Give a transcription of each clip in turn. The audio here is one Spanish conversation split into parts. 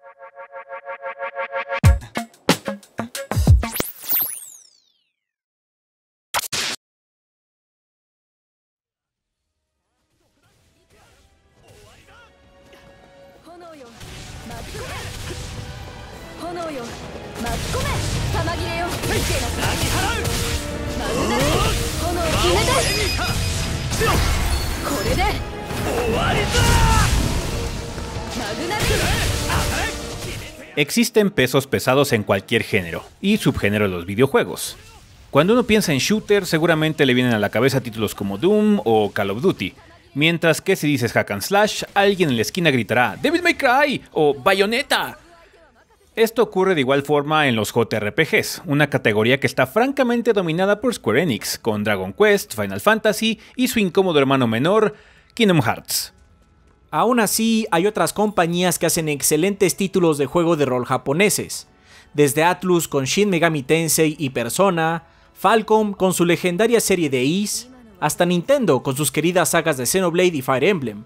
Thank you. Existen pesos pesados en cualquier género y subgénero de los videojuegos. Cuando uno piensa en shooter, seguramente le vienen a la cabeza títulos como Doom o Call of Duty, mientras que si dices hack and slash, alguien en la esquina gritará Devil May Cry o Bayonetta. Esto ocurre de igual forma en los JRPGs, una categoría que está francamente dominada por Square Enix, con Dragon Quest, Final Fantasy y su incómodo hermano menor, Kingdom Hearts. Aún así, hay otras compañías que hacen excelentes títulos de juego de rol japoneses, desde Atlus con Shin Megami Tensei y Persona, Falcom con su legendaria serie de Is, hasta Nintendo con sus queridas sagas de Xenoblade y Fire Emblem.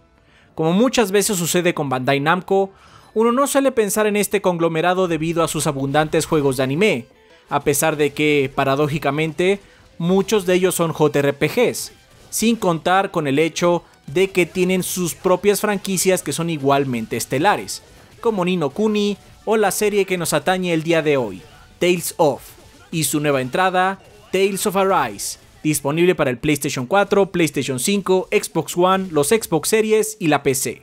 Como muchas veces sucede con Bandai Namco, uno no suele pensar en este conglomerado debido a sus abundantes juegos de anime, a pesar de que, paradójicamente, muchos de ellos son JRPGs, sin contar con el hecho de que tienen sus propias franquicias que son igualmente estelares, como Nino Kuni o la serie que nos atañe el día de hoy, Tales of, y su nueva entrada, Tales of Arise, disponible para el PlayStation 4, PlayStation 5, Xbox One, los Xbox Series y la PC.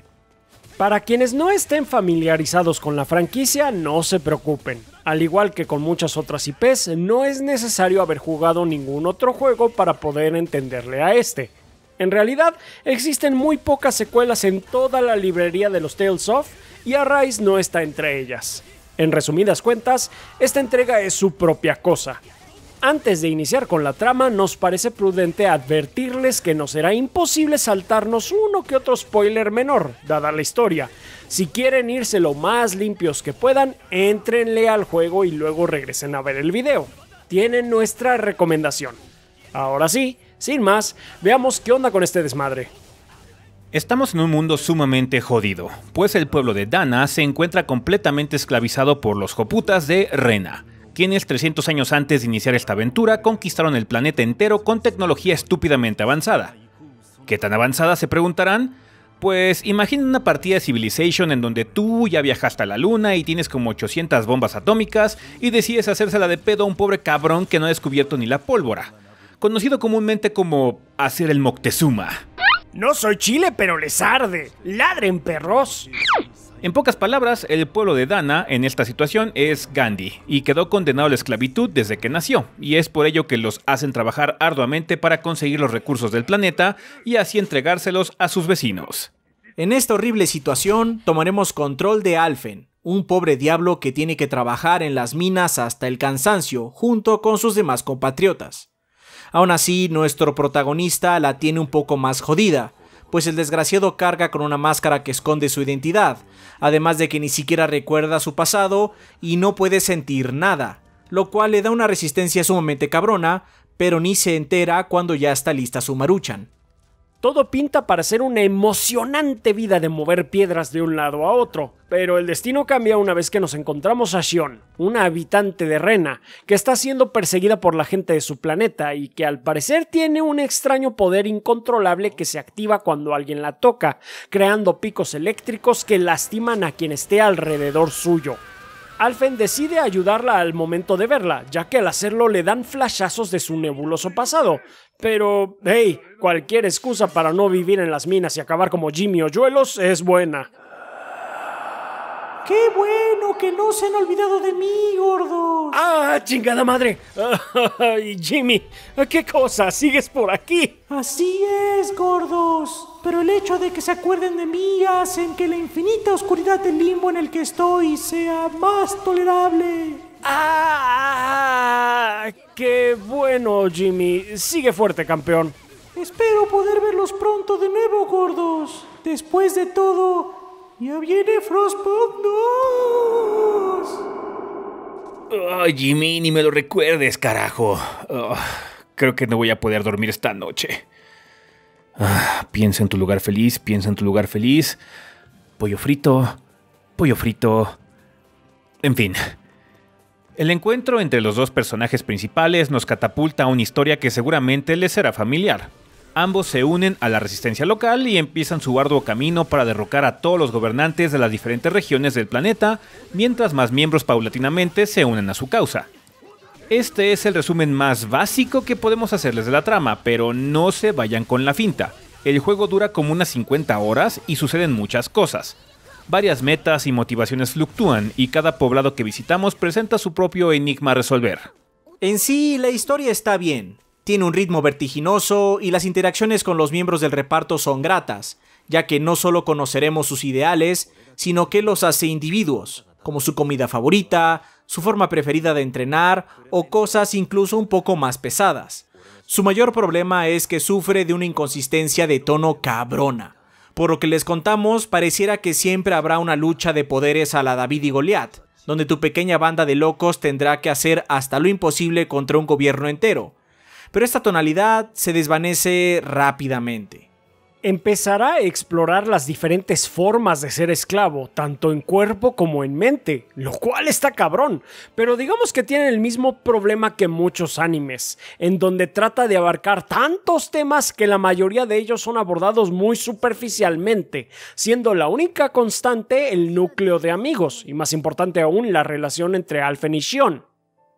Para quienes no estén familiarizados con la franquicia, no se preocupen. Al igual que con muchas otras IPs, no es necesario haber jugado ningún otro juego para poder entenderle a este. En realidad, existen muy pocas secuelas en toda la librería de los Tales of, y Arise no está entre ellas. En resumidas cuentas, esta entrega es su propia cosa. Antes de iniciar con la trama, nos parece prudente advertirles que nos será imposible saltarnos uno que otro spoiler menor, dada la historia. Si quieren irse lo más limpios que puedan, entrenle al juego y luego regresen a ver el video. Tienen nuestra recomendación. Ahora sí, sin más, veamos qué onda con este desmadre. Estamos en un mundo sumamente jodido, pues el pueblo de Dana se encuentra completamente esclavizado por los joputas de Rena, quienes 300 años antes de iniciar esta aventura conquistaron el planeta entero con tecnología estúpidamente avanzada. ¿Qué tan avanzada se preguntarán? Pues imagina una partida de Civilization en donde tú ya viajaste a la luna y tienes como 800 bombas atómicas y decides hacérsela de pedo a un pobre cabrón que no ha descubierto ni la pólvora conocido comúnmente como hacer el Moctezuma. No soy Chile, pero les arde. Ladren, perros. En pocas palabras, el pueblo de Dana en esta situación es Gandhi y quedó condenado a la esclavitud desde que nació, y es por ello que los hacen trabajar arduamente para conseguir los recursos del planeta y así entregárselos a sus vecinos. En esta horrible situación, tomaremos control de Alfen, un pobre diablo que tiene que trabajar en las minas hasta el cansancio junto con sus demás compatriotas. Aún así, nuestro protagonista la tiene un poco más jodida, pues el desgraciado carga con una máscara que esconde su identidad, además de que ni siquiera recuerda su pasado y no puede sentir nada, lo cual le da una resistencia sumamente cabrona, pero ni se entera cuando ya está lista su maruchan. Todo pinta para ser una emocionante vida de mover piedras de un lado a otro, pero el destino cambia una vez que nos encontramos a Shion, una habitante de Rena, que está siendo perseguida por la gente de su planeta y que al parecer tiene un extraño poder incontrolable que se activa cuando alguien la toca, creando picos eléctricos que lastiman a quien esté alrededor suyo. Alfen decide ayudarla al momento de verla, ya que al hacerlo le dan flashazos de su nebuloso pasado. Pero, hey, cualquier excusa para no vivir en las minas y acabar como Jimmy Hoyuelos es buena. ¡Qué bueno que no se han olvidado de mí, gordos! ¡Ah, chingada madre! ¡Ay, Jimmy! ¿Qué cosa? ¿Sigues por aquí? Así es, gordos. Pero el hecho de que se acuerden de mí hacen que la infinita oscuridad del limbo en el que estoy sea más tolerable. ¡Ah! ¡Qué bueno, Jimmy! Sigue fuerte, campeón. Espero poder verlos pronto de nuevo, gordos. Después de todo, ¡Ya viene Frostpunk 2! Ay, Jimmy, ni me lo recuerdes, carajo. Ah, creo que no voy a poder dormir esta noche. Ah, piensa en tu lugar feliz, piensa en tu lugar feliz. Pollo frito, pollo frito. En fin. El encuentro entre los dos personajes principales nos catapulta a una historia que seguramente les será familiar. Ambos se unen a la resistencia local y empiezan su arduo camino para derrocar a todos los gobernantes de las diferentes regiones del planeta, mientras más miembros paulatinamente se unen a su causa. Este es el resumen más básico que podemos hacerles de la trama, pero no se vayan con la finta. El juego dura como unas 50 horas y suceden muchas cosas. Varias metas y motivaciones fluctúan y cada poblado que visitamos presenta su propio enigma a resolver. En sí, la historia está bien, tiene un ritmo vertiginoso y las interacciones con los miembros del reparto son gratas, ya que no solo conoceremos sus ideales, sino que los hace individuos, como su comida favorita, su forma preferida de entrenar o cosas incluso un poco más pesadas. Su mayor problema es que sufre de una inconsistencia de tono cabrona. Por lo que les contamos, pareciera que siempre habrá una lucha de poderes a la David y Goliat, donde tu pequeña banda de locos tendrá que hacer hasta lo imposible contra un gobierno entero, pero esta tonalidad se desvanece rápidamente. Empezará a explorar las diferentes formas de ser esclavo, tanto en cuerpo como en mente, lo cual está cabrón, pero digamos que tiene el mismo problema que muchos animes, en donde trata de abarcar tantos temas que la mayoría de ellos son abordados muy superficialmente, siendo la única constante el núcleo de amigos, y más importante aún la relación entre Alfen y Shion.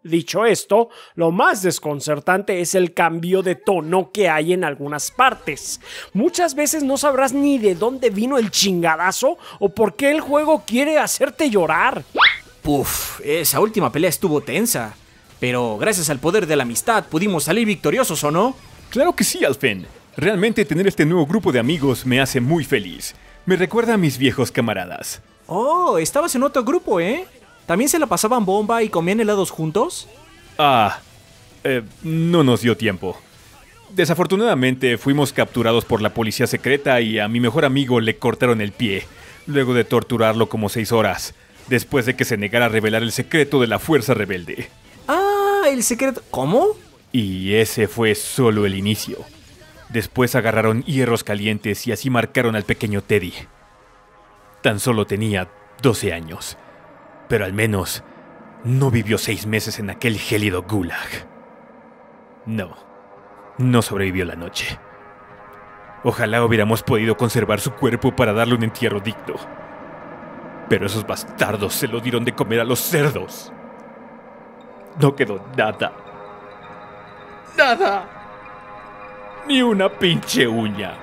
Dicho esto, lo más desconcertante es el cambio de tono que hay en algunas partes. Muchas veces no sabrás ni de dónde vino el chingadazo o por qué el juego quiere hacerte llorar. Puf, esa última pelea estuvo tensa. Pero gracias al poder de la amistad pudimos salir victoriosos, ¿o no? Claro que sí, Alfen. Realmente tener este nuevo grupo de amigos me hace muy feliz. Me recuerda a mis viejos camaradas. Oh, estabas en otro grupo, ¿eh? ¿También se la pasaban bomba y comían helados juntos? Ah, eh, no nos dio tiempo. Desafortunadamente fuimos capturados por la policía secreta y a mi mejor amigo le cortaron el pie, luego de torturarlo como seis horas, después de que se negara a revelar el secreto de la fuerza rebelde. Ah, el secreto... ¿Cómo? Y ese fue solo el inicio. Después agarraron hierros calientes y así marcaron al pequeño Teddy. Tan solo tenía 12 años pero al menos no vivió seis meses en aquel gélido gulag. No, no sobrevivió la noche. Ojalá hubiéramos podido conservar su cuerpo para darle un entierro digno. Pero esos bastardos se lo dieron de comer a los cerdos. No quedó nada. Nada. Ni una pinche uña.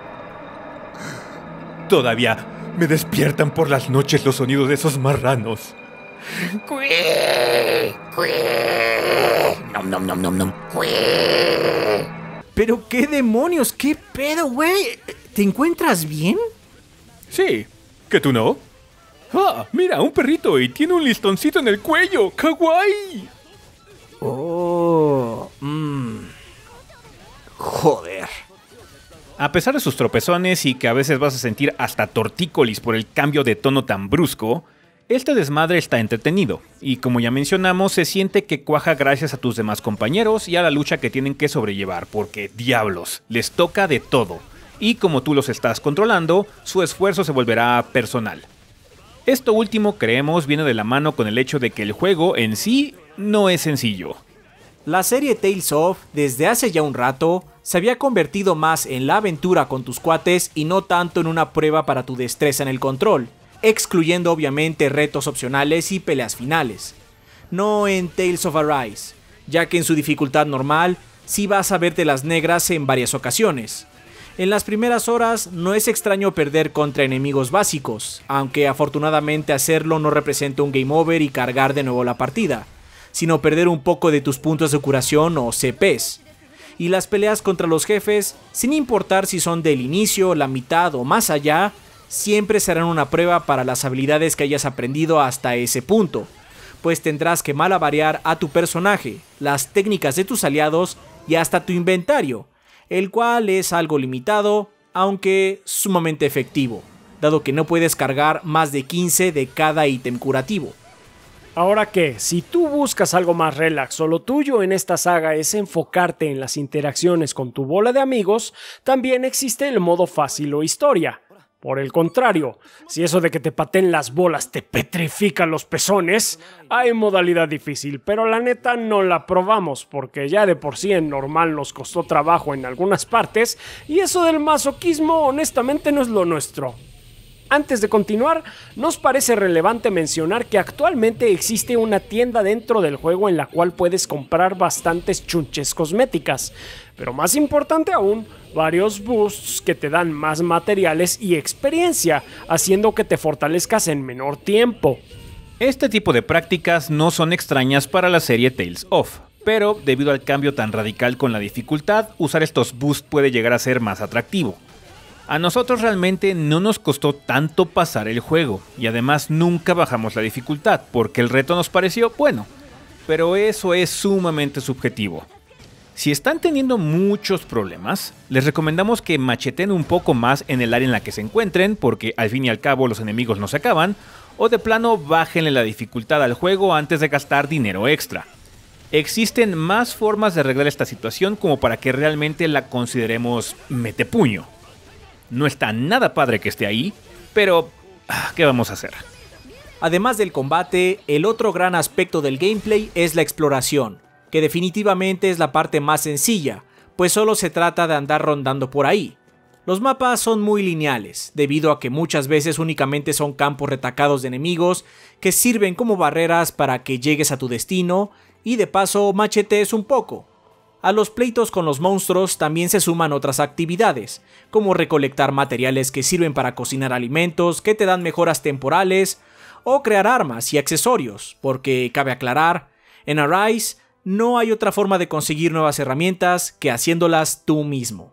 Todavía me despiertan por las noches los sonidos de esos marranos. Pero qué demonios, qué pedo, güey. ¿Te encuentras bien? Sí, ¿que tú no? ¡Ah! Mira, un perrito y tiene un listoncito en el cuello. ¡Kawaii! Oh. Mm. Joder. A pesar de sus tropezones y que a veces vas a sentir hasta tortícolis por el cambio de tono tan brusco, este desmadre está entretenido, y como ya mencionamos, se siente que cuaja gracias a tus demás compañeros y a la lucha que tienen que sobrellevar, porque diablos, les toca de todo, y como tú los estás controlando, su esfuerzo se volverá personal. Esto último creemos viene de la mano con el hecho de que el juego en sí no es sencillo. La serie Tales of, desde hace ya un rato, se había convertido más en la aventura con tus cuates y no tanto en una prueba para tu destreza en el control excluyendo obviamente retos opcionales y peleas finales. No en Tales of Arise, ya que en su dificultad normal sí vas a verte las negras en varias ocasiones. En las primeras horas no es extraño perder contra enemigos básicos, aunque afortunadamente hacerlo no representa un game over y cargar de nuevo la partida, sino perder un poco de tus puntos de curación o CPs. Y las peleas contra los jefes, sin importar si son del inicio, la mitad o más allá, siempre serán una prueba para las habilidades que hayas aprendido hasta ese punto, pues tendrás que malabarear a tu personaje, las técnicas de tus aliados y hasta tu inventario, el cual es algo limitado, aunque sumamente efectivo, dado que no puedes cargar más de 15 de cada ítem curativo. Ahora que, si tú buscas algo más relax o lo tuyo en esta saga es enfocarte en las interacciones con tu bola de amigos, también existe el modo fácil o historia, por el contrario, si eso de que te paten las bolas te petrifica los pezones, hay modalidad difícil, pero la neta no la probamos porque ya de por sí en normal nos costó trabajo en algunas partes y eso del masoquismo honestamente no es lo nuestro. Antes de continuar, nos parece relevante mencionar que actualmente existe una tienda dentro del juego en la cual puedes comprar bastantes chunches cosméticas pero más importante aún, varios boosts que te dan más materiales y experiencia, haciendo que te fortalezcas en menor tiempo. Este tipo de prácticas no son extrañas para la serie Tales of, pero debido al cambio tan radical con la dificultad, usar estos boosts puede llegar a ser más atractivo. A nosotros realmente no nos costó tanto pasar el juego, y además nunca bajamos la dificultad, porque el reto nos pareció bueno, pero eso es sumamente subjetivo. Si están teniendo muchos problemas, les recomendamos que macheten un poco más en el área en la que se encuentren, porque al fin y al cabo los enemigos no se acaban, o de plano bájenle la dificultad al juego antes de gastar dinero extra. Existen más formas de arreglar esta situación como para que realmente la consideremos metepuño. No está nada padre que esté ahí, pero ah, ¿qué vamos a hacer? Además del combate, el otro gran aspecto del gameplay es la exploración que definitivamente es la parte más sencilla, pues solo se trata de andar rondando por ahí. Los mapas son muy lineales, debido a que muchas veces únicamente son campos retacados de enemigos que sirven como barreras para que llegues a tu destino y de paso machetees un poco. A los pleitos con los monstruos también se suman otras actividades, como recolectar materiales que sirven para cocinar alimentos, que te dan mejoras temporales, o crear armas y accesorios, porque cabe aclarar, en Arise no hay otra forma de conseguir nuevas herramientas que haciéndolas tú mismo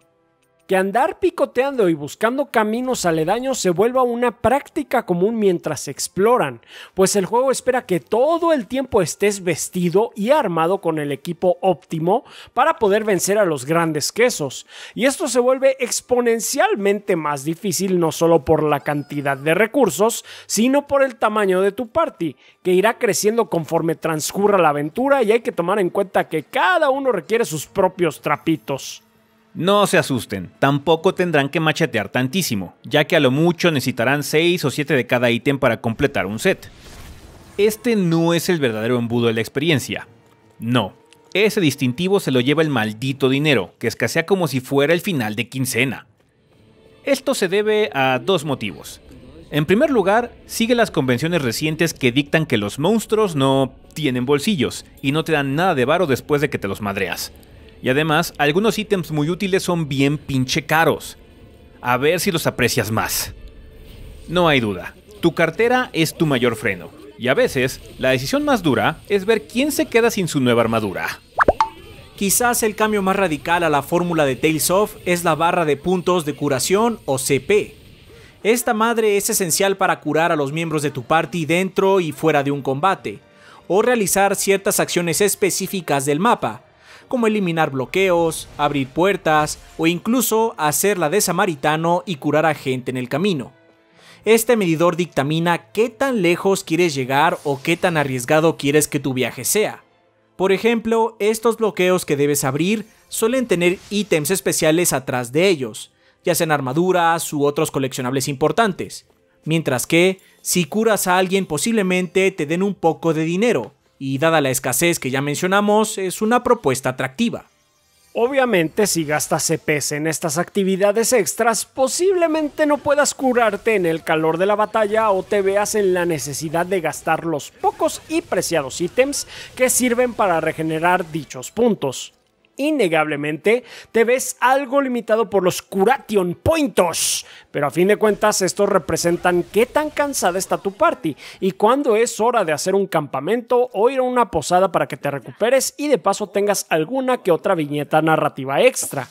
que andar picoteando y buscando caminos aledaños se vuelva una práctica común mientras exploran, pues el juego espera que todo el tiempo estés vestido y armado con el equipo óptimo para poder vencer a los grandes quesos. Y esto se vuelve exponencialmente más difícil no solo por la cantidad de recursos, sino por el tamaño de tu party, que irá creciendo conforme transcurra la aventura y hay que tomar en cuenta que cada uno requiere sus propios trapitos. No se asusten, tampoco tendrán que machetear tantísimo, ya que a lo mucho necesitarán 6 o 7 de cada ítem para completar un set. Este no es el verdadero embudo de la experiencia. No, ese distintivo se lo lleva el maldito dinero, que escasea como si fuera el final de quincena. Esto se debe a dos motivos. En primer lugar, sigue las convenciones recientes que dictan que los monstruos no tienen bolsillos y no te dan nada de varo después de que te los madreas. Y además, algunos ítems muy útiles son bien pinche caros. A ver si los aprecias más. No hay duda, tu cartera es tu mayor freno. Y a veces, la decisión más dura es ver quién se queda sin su nueva armadura. Quizás el cambio más radical a la fórmula de Tales of es la barra de puntos de curación o CP. Esta madre es esencial para curar a los miembros de tu party dentro y fuera de un combate, o realizar ciertas acciones específicas del mapa, como eliminar bloqueos, abrir puertas o incluso hacerla de samaritano y curar a gente en el camino. Este medidor dictamina qué tan lejos quieres llegar o qué tan arriesgado quieres que tu viaje sea. Por ejemplo, estos bloqueos que debes abrir suelen tener ítems especiales atrás de ellos, ya sean armaduras u otros coleccionables importantes. Mientras que, si curas a alguien posiblemente te den un poco de dinero, y dada la escasez que ya mencionamos, es una propuesta atractiva. Obviamente, si gastas CPs en estas actividades extras, posiblemente no puedas curarte en el calor de la batalla o te veas en la necesidad de gastar los pocos y preciados ítems que sirven para regenerar dichos puntos innegablemente, te ves algo limitado por los curation POINTS, Pero a fin de cuentas, estos representan qué tan cansada está tu party y cuándo es hora de hacer un campamento o ir a una posada para que te recuperes y de paso tengas alguna que otra viñeta narrativa extra.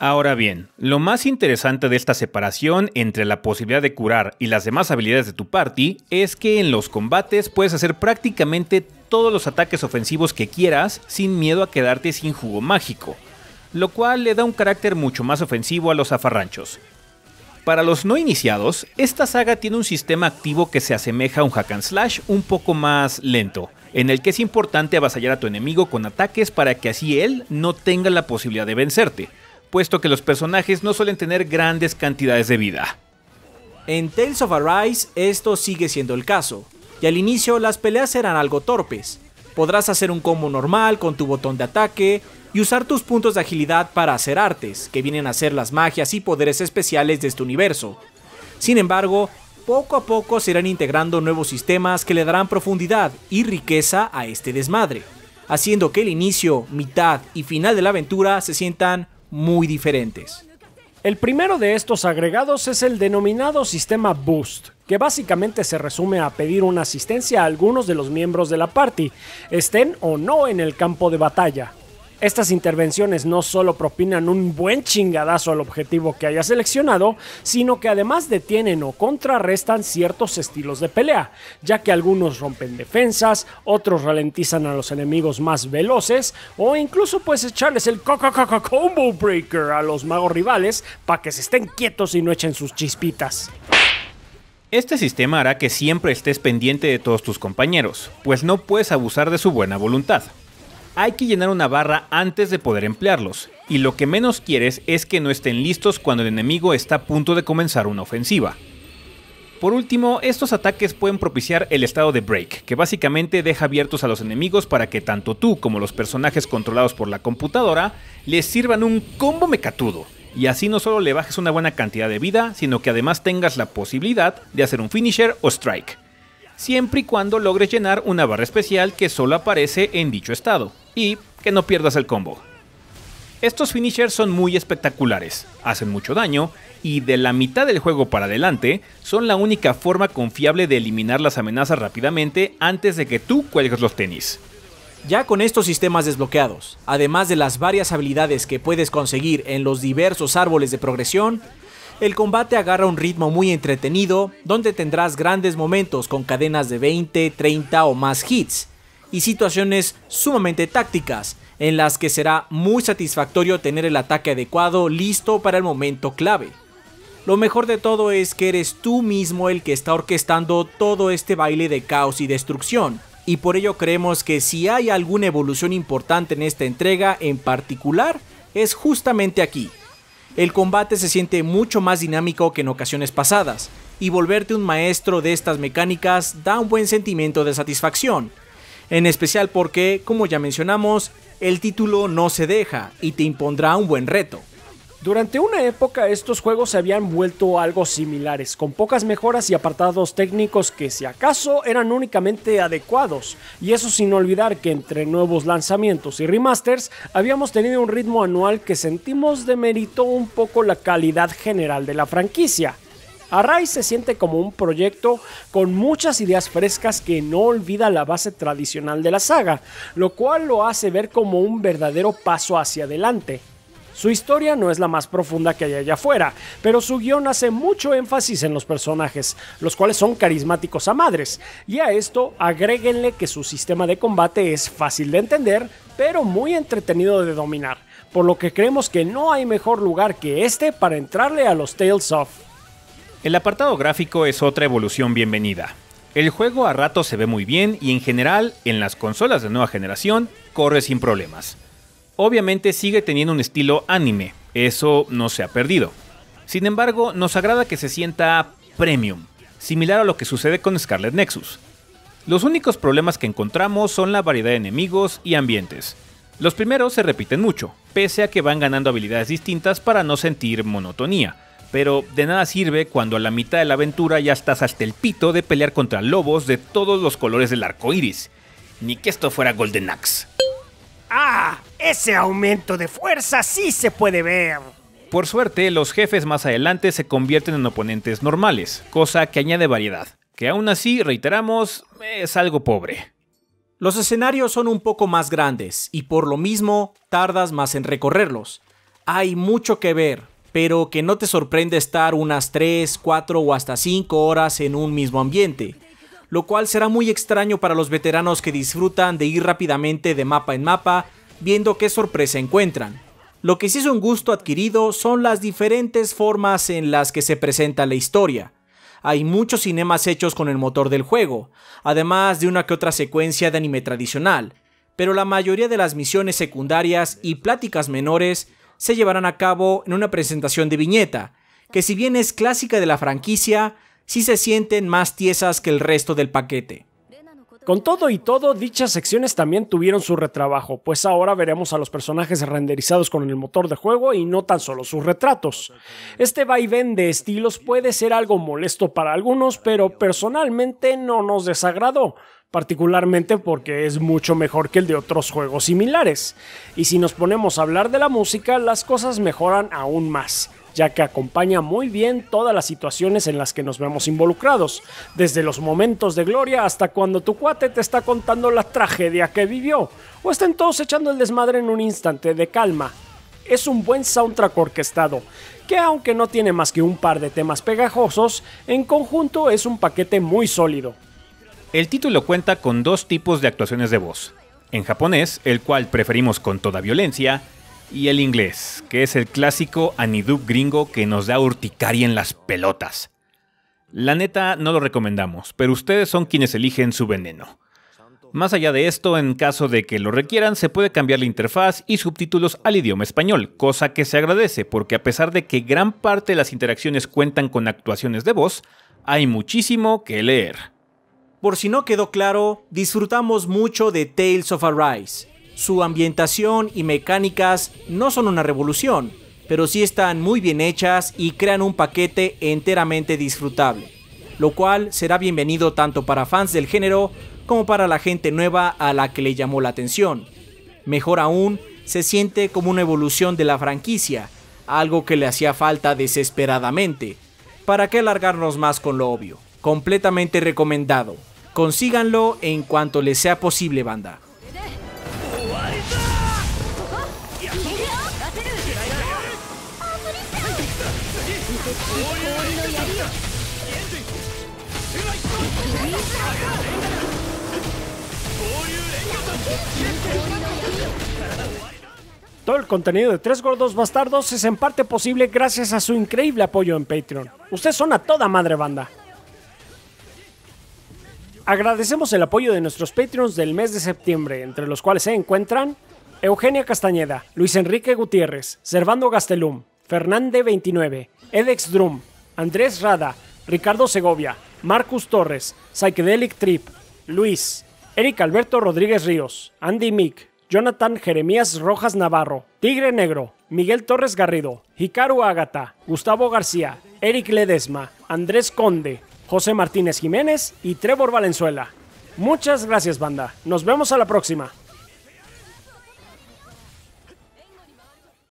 Ahora bien, lo más interesante de esta separación entre la posibilidad de curar y las demás habilidades de tu party es que en los combates puedes hacer prácticamente todos los ataques ofensivos que quieras sin miedo a quedarte sin jugo mágico, lo cual le da un carácter mucho más ofensivo a los zafarranchos. Para los no iniciados, esta saga tiene un sistema activo que se asemeja a un hack and slash un poco más lento, en el que es importante avasallar a tu enemigo con ataques para que así él no tenga la posibilidad de vencerte, puesto que los personajes no suelen tener grandes cantidades de vida. En Tales of Arise esto sigue siendo el caso, y al inicio las peleas serán algo torpes. Podrás hacer un combo normal con tu botón de ataque y usar tus puntos de agilidad para hacer artes, que vienen a ser las magias y poderes especiales de este universo. Sin embargo, poco a poco se irán integrando nuevos sistemas que le darán profundidad y riqueza a este desmadre, haciendo que el inicio, mitad y final de la aventura se sientan muy diferentes. El primero de estos agregados es el denominado sistema Boost, que básicamente se resume a pedir una asistencia a algunos de los miembros de la party, estén o no en el campo de batalla. Estas intervenciones no solo propinan un buen chingadazo al objetivo que haya seleccionado, sino que además detienen o contrarrestan ciertos estilos de pelea, ya que algunos rompen defensas, otros ralentizan a los enemigos más veloces, o incluso puedes echarles el coca combo breaker a los magos rivales para que se estén quietos y no echen sus chispitas. Este sistema hará que siempre estés pendiente de todos tus compañeros, pues no puedes abusar de su buena voluntad. Hay que llenar una barra antes de poder emplearlos, y lo que menos quieres es que no estén listos cuando el enemigo está a punto de comenzar una ofensiva. Por último, estos ataques pueden propiciar el estado de break, que básicamente deja abiertos a los enemigos para que tanto tú como los personajes controlados por la computadora les sirvan un combo mecatudo y así no solo le bajes una buena cantidad de vida, sino que además tengas la posibilidad de hacer un finisher o strike, siempre y cuando logres llenar una barra especial que solo aparece en dicho estado, y que no pierdas el combo. Estos finishers son muy espectaculares, hacen mucho daño, y de la mitad del juego para adelante son la única forma confiable de eliminar las amenazas rápidamente antes de que tú cuelgues los tenis. Ya con estos sistemas desbloqueados, además de las varias habilidades que puedes conseguir en los diversos árboles de progresión, el combate agarra un ritmo muy entretenido donde tendrás grandes momentos con cadenas de 20, 30 o más hits y situaciones sumamente tácticas en las que será muy satisfactorio tener el ataque adecuado listo para el momento clave. Lo mejor de todo es que eres tú mismo el que está orquestando todo este baile de caos y destrucción, y por ello creemos que si hay alguna evolución importante en esta entrega en particular, es justamente aquí. El combate se siente mucho más dinámico que en ocasiones pasadas, y volverte un maestro de estas mecánicas da un buen sentimiento de satisfacción, en especial porque, como ya mencionamos, el título no se deja y te impondrá un buen reto. Durante una época estos juegos se habían vuelto algo similares, con pocas mejoras y apartados técnicos que si acaso eran únicamente adecuados, y eso sin olvidar que entre nuevos lanzamientos y remasters habíamos tenido un ritmo anual que sentimos demeritó un poco la calidad general de la franquicia. Array se siente como un proyecto con muchas ideas frescas que no olvida la base tradicional de la saga, lo cual lo hace ver como un verdadero paso hacia adelante. Su historia no es la más profunda que hay allá afuera, pero su guión hace mucho énfasis en los personajes, los cuales son carismáticos a madres, y a esto agréguenle que su sistema de combate es fácil de entender, pero muy entretenido de dominar, por lo que creemos que no hay mejor lugar que este para entrarle a los Tales of. El apartado gráfico es otra evolución bienvenida. El juego a rato se ve muy bien y en general en las consolas de nueva generación corre sin problemas. Obviamente sigue teniendo un estilo anime, eso no se ha perdido. Sin embargo, nos agrada que se sienta premium, similar a lo que sucede con Scarlet Nexus. Los únicos problemas que encontramos son la variedad de enemigos y ambientes. Los primeros se repiten mucho, pese a que van ganando habilidades distintas para no sentir monotonía, pero de nada sirve cuando a la mitad de la aventura ya estás hasta el pito de pelear contra lobos de todos los colores del arco iris. Ni que esto fuera Golden Axe. ¡Ah! Ese aumento de fuerza sí se puede ver. Por suerte, los jefes más adelante se convierten en oponentes normales, cosa que añade variedad, que aún así, reiteramos, es algo pobre. Los escenarios son un poco más grandes y por lo mismo tardas más en recorrerlos. Hay mucho que ver, pero que no te sorprende estar unas 3, 4 o hasta 5 horas en un mismo ambiente, lo cual será muy extraño para los veteranos que disfrutan de ir rápidamente de mapa en mapa viendo qué sorpresa encuentran. Lo que sí es un gusto adquirido son las diferentes formas en las que se presenta la historia. Hay muchos cinemas hechos con el motor del juego, además de una que otra secuencia de anime tradicional, pero la mayoría de las misiones secundarias y pláticas menores se llevarán a cabo en una presentación de viñeta, que si bien es clásica de la franquicia, sí se sienten más tiesas que el resto del paquete. Con todo y todo, dichas secciones también tuvieron su retrabajo, pues ahora veremos a los personajes renderizados con el motor de juego y no tan solo sus retratos. Este vaivén de estilos puede ser algo molesto para algunos, pero personalmente no nos desagradó, particularmente porque es mucho mejor que el de otros juegos similares. Y si nos ponemos a hablar de la música, las cosas mejoran aún más ya que acompaña muy bien todas las situaciones en las que nos vemos involucrados, desde los momentos de gloria hasta cuando tu cuate te está contando la tragedia que vivió, o están todos echando el desmadre en un instante de calma. Es un buen soundtrack orquestado, que aunque no tiene más que un par de temas pegajosos, en conjunto es un paquete muy sólido. El título cuenta con dos tipos de actuaciones de voz. En japonés, el cual preferimos con toda violencia, y el inglés, que es el clásico anidub gringo que nos da urticaria en las pelotas. La neta no lo recomendamos, pero ustedes son quienes eligen su veneno. Más allá de esto, en caso de que lo requieran, se puede cambiar la interfaz y subtítulos al idioma español, cosa que se agradece porque a pesar de que gran parte de las interacciones cuentan con actuaciones de voz, hay muchísimo que leer. Por si no quedó claro, disfrutamos mucho de Tales of Arise, su ambientación y mecánicas no son una revolución, pero sí están muy bien hechas y crean un paquete enteramente disfrutable, lo cual será bienvenido tanto para fans del género como para la gente nueva a la que le llamó la atención. Mejor aún, se siente como una evolución de la franquicia, algo que le hacía falta desesperadamente. ¿Para qué alargarnos más con lo obvio? Completamente recomendado. Consíganlo en cuanto les sea posible, banda. Todo el contenido de Tres Gordos Bastardos es en parte posible gracias a su increíble apoyo en Patreon. Ustedes son a toda madre banda. Agradecemos el apoyo de nuestros Patreons del mes de septiembre, entre los cuales se encuentran Eugenia Castañeda, Luis Enrique Gutiérrez, Servando Gastelum, fernández 29, Edex Drum, Andrés Rada, Ricardo Segovia, Marcus Torres, Psychedelic Trip, Luis, Eric Alberto Rodríguez Ríos, Andy Mick, Jonathan Jeremías Rojas Navarro, Tigre Negro, Miguel Torres Garrido, Hikaru Agata, Gustavo García, Eric Ledesma, Andrés Conde, José Martínez Jiménez y Trevor Valenzuela. Muchas gracias, banda. Nos vemos a la próxima.